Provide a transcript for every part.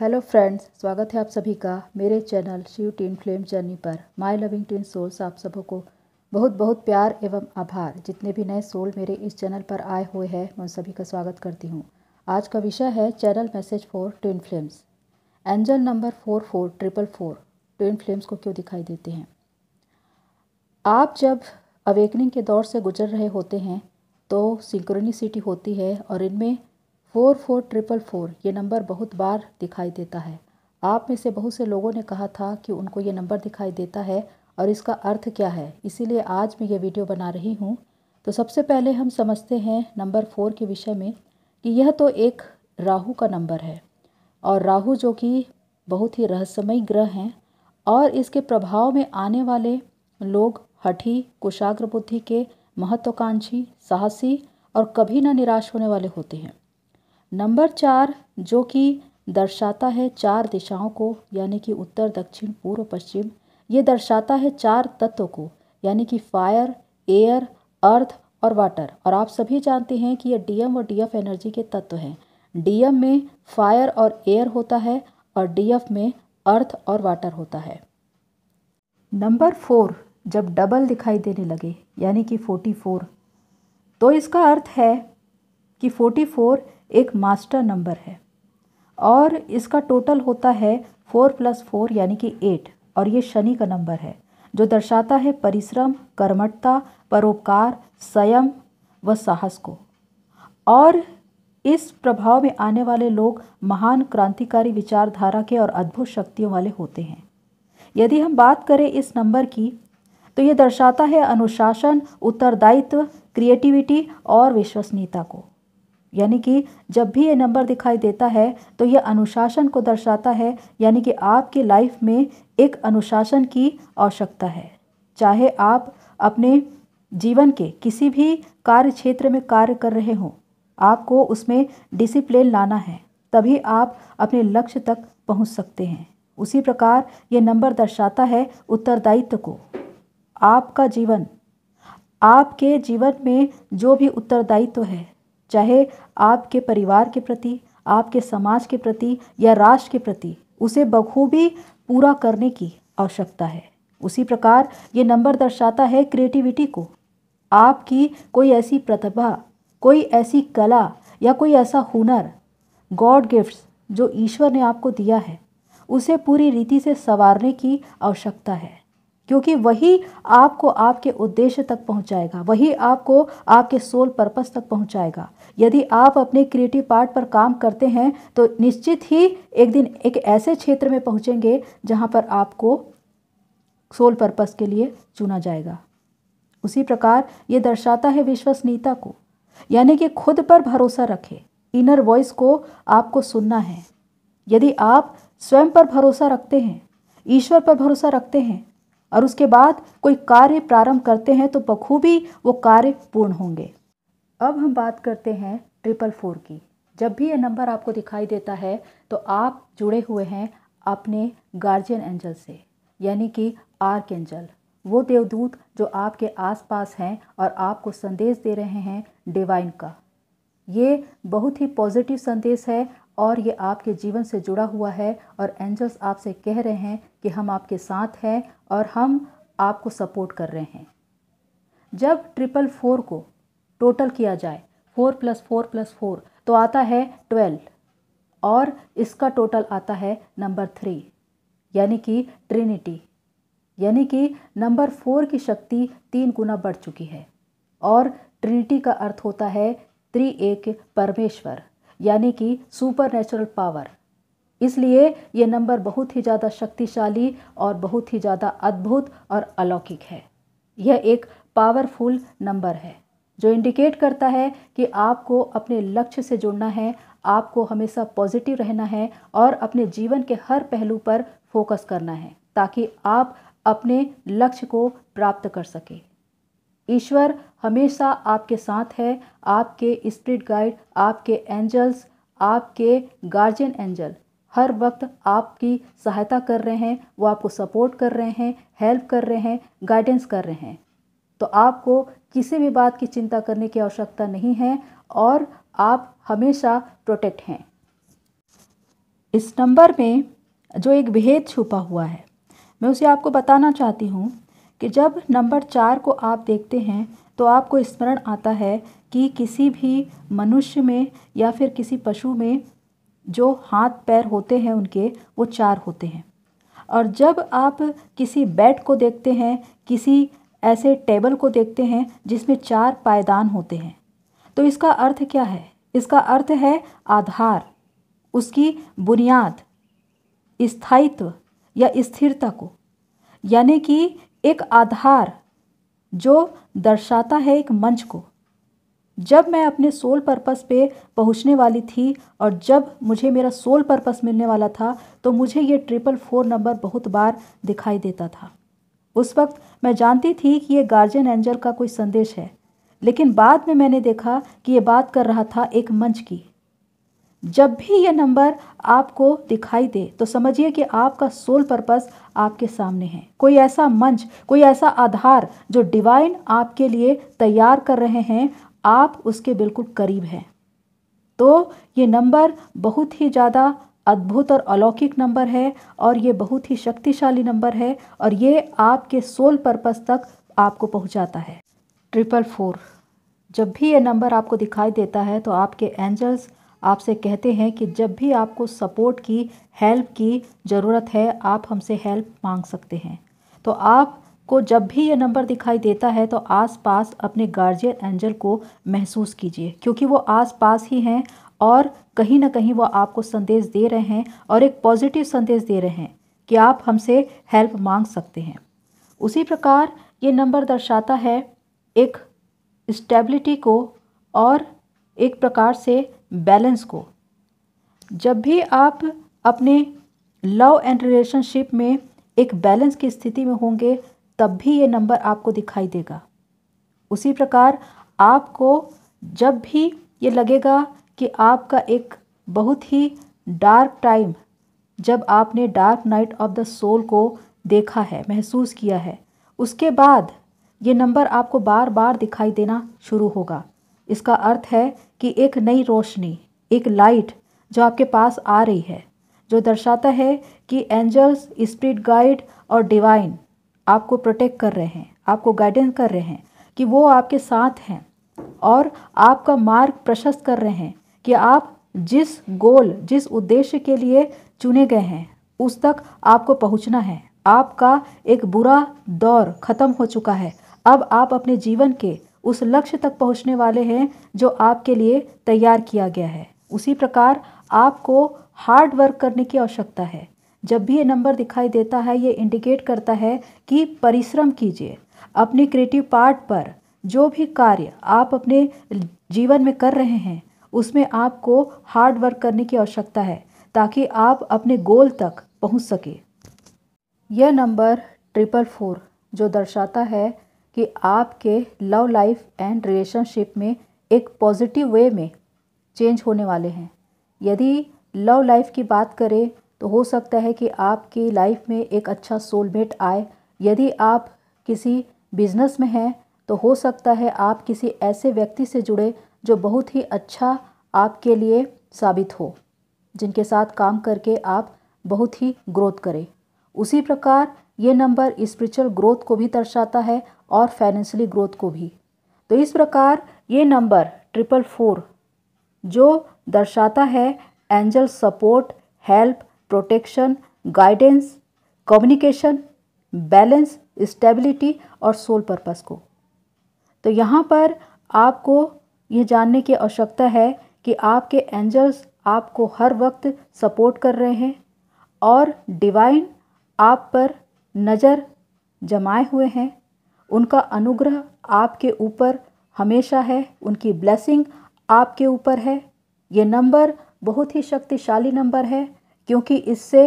hello friends स्वागत है आप सभी का मेरे channel Shiv twin flame journey पर माय लविंग टीन सोल्स आप सबों को बहुत बहुत प्यार एवं आभार जितने भी नए सोल मेरे इस चैनल पर आए हुए हैं मैं उन सभी का स्वागत करती हूँ आज का विषय है channel message for twin flames angel number four four triple four twin flames को क्यों दिखाई देते हैं आप जब अवेकनिंग के दौर से गुजर रहे होते हैं तो सिंक्रोनिसिटी होती है और इनमें फोर फोर ट्रिपल फोर ये नंबर बहुत बार दिखाई देता है आप में से बहुत से लोगों ने कहा था कि उनको ये नंबर दिखाई देता है और इसका अर्थ क्या है इसीलिए आज मैं ये वीडियो बना रही हूँ तो सबसे पहले हम समझते हैं नंबर फोर के विषय में कि यह तो एक राहु का नंबर है और राहु जो कि बहुत ही रहस्यमयी ग्रह हैं और इसके प्रभाव में आने वाले लोग हठी कुशाग्र बुद्धि के महत्वाकांक्षी साहसी और कभी ना निराश होने वाले होते हैं नंबर चार जो कि दर्शाता है चार दिशाओं को यानी कि उत्तर दक्षिण पूर्व पश्चिम ये दर्शाता है चार तत्व को यानी कि फायर एयर अर्थ और वाटर और आप सभी जानते हैं कि ये डीएम और डीएफ एनर्जी के तत्व हैं डीएम में फायर और एयर होता है और डीएफ में अर्थ और वाटर होता है नंबर फोर जब डबल दिखाई देने लगे यानी कि फोर्टी फोर तो इसका अर्थ है कि फोर्टी फोर एक मास्टर नंबर है और इसका टोटल होता है फोर प्लस फोर यानी कि एट और ये शनि का नंबर है जो दर्शाता है परिश्रम कर्मठता परोपकार संयम व साहस को और इस प्रभाव में आने वाले लोग महान क्रांतिकारी विचारधारा के और अद्भुत शक्तियों वाले होते हैं यदि हम बात करें इस नंबर की तो ये दर्शाता है अनुशासन उत्तरदायित्व क्रिएटिविटी और विश्वसनीयता को यानी कि जब भी ये नंबर दिखाई देता है तो ये अनुशासन को दर्शाता है यानी कि आपकी लाइफ में एक अनुशासन की आवश्यकता है चाहे आप अपने जीवन के किसी भी कार्य क्षेत्र में कार्य कर रहे हों आपको उसमें डिसिप्लिन लाना है तभी आप अपने लक्ष्य तक पहुंच सकते हैं उसी प्रकार ये नंबर दर्शाता है उत्तरदायित्व को आपका जीवन आपके जीवन में जो भी उत्तरदायित्व है चाहे आपके परिवार के प्रति आपके समाज के प्रति या राष्ट्र के प्रति उसे बखूबी पूरा करने की आवश्यकता है उसी प्रकार ये नंबर दर्शाता है क्रिएटिविटी को आपकी कोई ऐसी प्रतिभा कोई ऐसी कला या कोई ऐसा हुनर गॉड गिफ्ट्स जो ईश्वर ने आपको दिया है उसे पूरी रीति से संवारने की आवश्यकता है क्योंकि वही आपको आपके उद्देश्य तक पहुंचाएगा वही आपको आपके सोल पर्पस तक पहुंचाएगा यदि आप अपने क्रिएटिव पार्ट पर काम करते हैं तो निश्चित ही एक दिन एक ऐसे क्षेत्र में पहुंचेंगे जहां पर आपको सोल पर्पस के लिए चुना जाएगा उसी प्रकार ये दर्शाता है विश्वसनीयता को यानी कि खुद पर भरोसा रखें इनर वॉइस को आपको सुनना है यदि आप स्वयं पर भरोसा रखते हैं ईश्वर पर भरोसा रखते हैं और उसके बाद कोई कार्य प्रारंभ करते हैं तो बखूबी वो कार्य पूर्ण होंगे अब हम बात करते हैं ट्रिपल फोर की जब भी ये नंबर आपको दिखाई देता है तो आप जुड़े हुए हैं अपने गार्जियन एंजल से यानी कि आर्क एंजल वो देवदूत जो आपके आसपास हैं और आपको संदेश दे रहे हैं डिवाइन का ये बहुत ही पॉजिटिव संदेश है और ये आपके जीवन से जुड़ा हुआ है और एंजल्स आपसे कह रहे हैं कि हम आपके साथ हैं और हम आपको सपोर्ट कर रहे हैं जब ट्रिपल फोर को टोटल किया जाए four plus four plus four तो आता है ट्वेल्व और इसका टोटल आता है नंबर थ्री यानी कि ट्रिनिटी यानी कि नंबर फोर की शक्ति तीन गुना बढ़ चुकी है और ट्रिनिटी का अर्थ होता है एक परमेश्वर यानी कि सुपर पावर इसलिए ये नंबर बहुत ही ज़्यादा शक्तिशाली और बहुत ही ज़्यादा अद्भुत और अलौकिक है यह एक पावरफुल नंबर है जो इंडिकेट करता है कि आपको अपने लक्ष्य से जुड़ना है आपको हमेशा पॉजिटिव रहना है और अपने जीवन के हर पहलू पर फोकस करना है ताकि आप अपने लक्ष्य को प्राप्त कर सकें ईश्वर हमेशा आपके साथ है आपके स्प्रिट गाइड आपके एंजल्स आपके गार्जियन एंजल हर वक्त आपकी सहायता कर रहे हैं वो आपको सपोर्ट कर रहे हैं हेल्प कर रहे हैं गाइडेंस कर रहे हैं तो आपको किसी भी बात की चिंता करने की आवश्यकता नहीं है और आप हमेशा प्रोटेक्ट हैं इस नंबर में जो एक भेद छुपा हुआ है मैं उसे आपको बताना चाहती हूँ कि जब नंबर चार को आप देखते हैं तो आपको स्मरण आता है कि किसी भी मनुष्य में या फिर किसी पशु में जो हाथ पैर होते हैं उनके वो चार होते हैं और जब आप किसी बेड को देखते हैं किसी ऐसे टेबल को देखते हैं जिसमें चार पायदान होते हैं तो इसका अर्थ क्या है इसका अर्थ है आधार उसकी बुनियाद स्थायित्व या स्थिरता को यानी कि एक आधार जो दर्शाता है एक मंच को जब मैं अपने सोल पर्पस पे पहुंचने वाली थी और जब मुझे मेरा सोल पर्पस मिलने वाला था तो मुझे ये ट्रिपल फोर नंबर बहुत बार दिखाई देता था उस वक्त मैं जानती थी कि ये गार्जियन एंजल का कोई संदेश है लेकिन बाद में मैंने देखा कि ये बात कर रहा था एक मंच की जब भी ये नंबर आपको दिखाई दे तो समझिए कि आपका सोल पर्पस आपके सामने है कोई ऐसा मंच कोई ऐसा आधार जो डिवाइन आपके लिए तैयार कर रहे हैं आप उसके बिल्कुल करीब हैं तो ये नंबर बहुत ही ज़्यादा अद्भुत और अलौकिक नंबर है और ये बहुत ही शक्तिशाली नंबर है और ये आपके सोल पर्पस तक आपको पहुंचाता है ट्रिपल फोर जब भी ये नंबर आपको दिखाई देता है तो आपके एंजल्स आपसे कहते हैं कि जब भी आपको सपोर्ट की हेल्प की ज़रूरत है आप हमसे हेल्प मांग सकते हैं तो आपको जब भी ये नंबर दिखाई देता है तो आसपास अपने गार्जियन एंजल को महसूस कीजिए क्योंकि वो आसपास ही हैं और कहीं ना कहीं वो आपको संदेश दे रहे हैं और एक पॉजिटिव संदेश दे रहे हैं कि आप हमसे हेल्प मांग सकते हैं उसी प्रकार ये नंबर दर्शाता है एक स्टेबिलिटी को और एक प्रकार से बैलेंस को जब भी आप अपने लव एंड रिलेशनशिप में एक बैलेंस की स्थिति में होंगे तब भी ये नंबर आपको दिखाई देगा उसी प्रकार आपको जब भी ये लगेगा कि आपका एक बहुत ही डार्क टाइम जब आपने dark night of the soul को देखा है महसूस किया है उसके बाद ये नंबर आपको बार बार दिखाई देना शुरू होगा इसका अर्थ है कि एक नई रोशनी एक लाइट जो आपके पास आ रही है जो दर्शाता है कि एंजल्स स्पिरिट गाइड और डिवाइन आपको प्रोटेक्ट कर रहे हैं आपको गाइडेंस कर रहे हैं कि वो आपके साथ हैं और आपका मार्ग प्रशस्त कर रहे हैं कि आप जिस गोल जिस उद्देश्य के लिए चुने गए हैं उस तक आपको पहुंचना है आपका एक बुरा दौर खत्म हो चुका है अब आप अपने जीवन के उस लक्ष्य तक पहुंचने वाले हैं जो आपके लिए तैयार किया गया है उसी प्रकार आपको हार्ड वर्क करने की आवश्यकता है जब भी ये नंबर दिखाई देता है ये इंडिकेट करता है कि परिश्रम कीजिए अपने क्रिएटिव पार्ट पर जो भी कार्य आप अपने जीवन में कर रहे हैं उसमें आपको हार्ड वर्क करने की आवश्यकता है ताकि आप अपने गोल तक पहुंच सके यह नंबर ट्रिपल फोर जो दर्शाता है कि आपके लव लाइफ एंड रिलेशनशिप में एक पॉजिटिव वे में चेंज होने वाले हैं यदि लव लाइफ की बात करें तो हो सकता है कि आपकी लाइफ में एक अच्छा सोलमेट आए यदि आप किसी बिजनेस में हैं तो हो सकता है आप किसी ऐसे व्यक्ति से जुड़े जो बहुत ही अच्छा आपके लिए साबित हो जिनके साथ काम करके आप बहुत ही ग्रोथ करें उसी प्रकार ये नंबर स्पिरिचुअल ग्रोथ को भी दर्शाता है और फाइनेंशियली ग्रोथ को भी तो इस प्रकार ये नंबर ट्रिपल फोर जो दर्शाता है angel support help protection guidance communication balance stability और सोल पर्पस को तो यहाँ पर आपको यह जानने की आवश्यकता है कि आपके एंजल्स आपको हर वक्त सपोर्ट कर रहे हैं और डिवाइन आप पर नज़र जमाए हुए हैं उनका अनुग्रह आपके ऊपर हमेशा है उनकी ब्लेसिंग आपके ऊपर है ये नंबर बहुत ही शक्तिशाली नंबर है क्योंकि इससे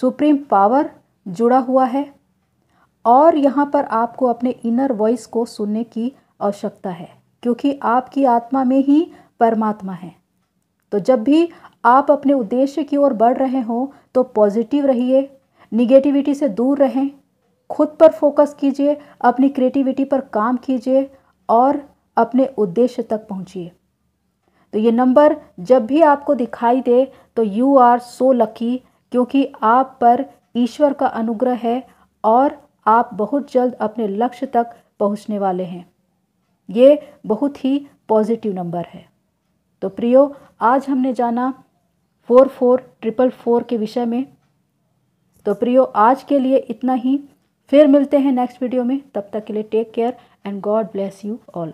सुप्रीम पावर जुड़ा हुआ है और यहाँ पर आपको अपने इनर वॉइस को सुनने की आवश्यकता है क्योंकि आपकी आत्मा में ही परमात्मा है तो जब भी आप अपने उद्देश्य की ओर बढ़ रहे हों तो पॉजिटिव रहिए निगेटिविटी से दूर रहें खुद पर फोकस कीजिए अपनी क्रिएटिविटी पर काम कीजिए और अपने उद्देश्य तक पहुंचिए तो ये नंबर जब भी आपको दिखाई दे तो यू आर सो लकी क्योंकि आप पर ईश्वर का अनुग्रह है और आप बहुत जल्द अपने लक्ष्य तक पहुंचने वाले हैं ये बहुत ही पॉजिटिव नंबर है तो प्रियो आज हमने जाना फोर फोर ट्रिपल फोर के विषय में तो प्रियो आज के लिए इतना ही फिर मिलते हैं नेक्स्ट वीडियो में तब तक के लिए take care and God bless you all